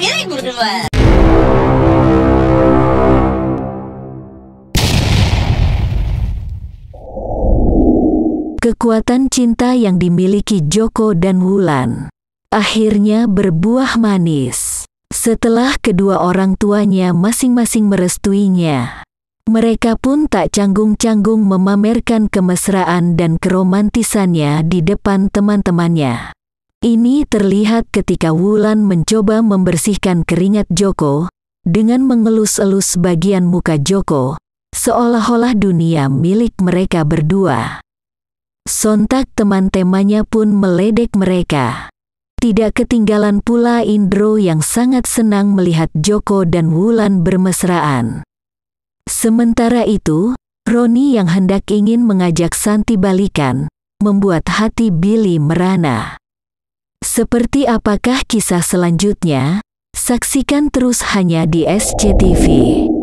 Kekuatan cinta yang dimiliki Joko dan Wulan akhirnya berbuah manis. Setelah kedua orang tuanya masing-masing merestuinya, mereka pun tak canggung-canggung memamerkan kemesraan dan keromantisannya di depan teman-temannya. Ini terlihat ketika Wulan mencoba membersihkan keringat Joko dengan mengelus-elus bagian muka Joko, seolah-olah dunia milik mereka berdua. Sontak teman-temannya pun meledek mereka. Tidak ketinggalan pula Indro yang sangat senang melihat Joko dan Wulan bermesraan. Sementara itu, Roni yang hendak ingin mengajak Santi balikan, membuat hati Billy merana. Seperti apakah kisah selanjutnya? Saksikan terus hanya di SCTV.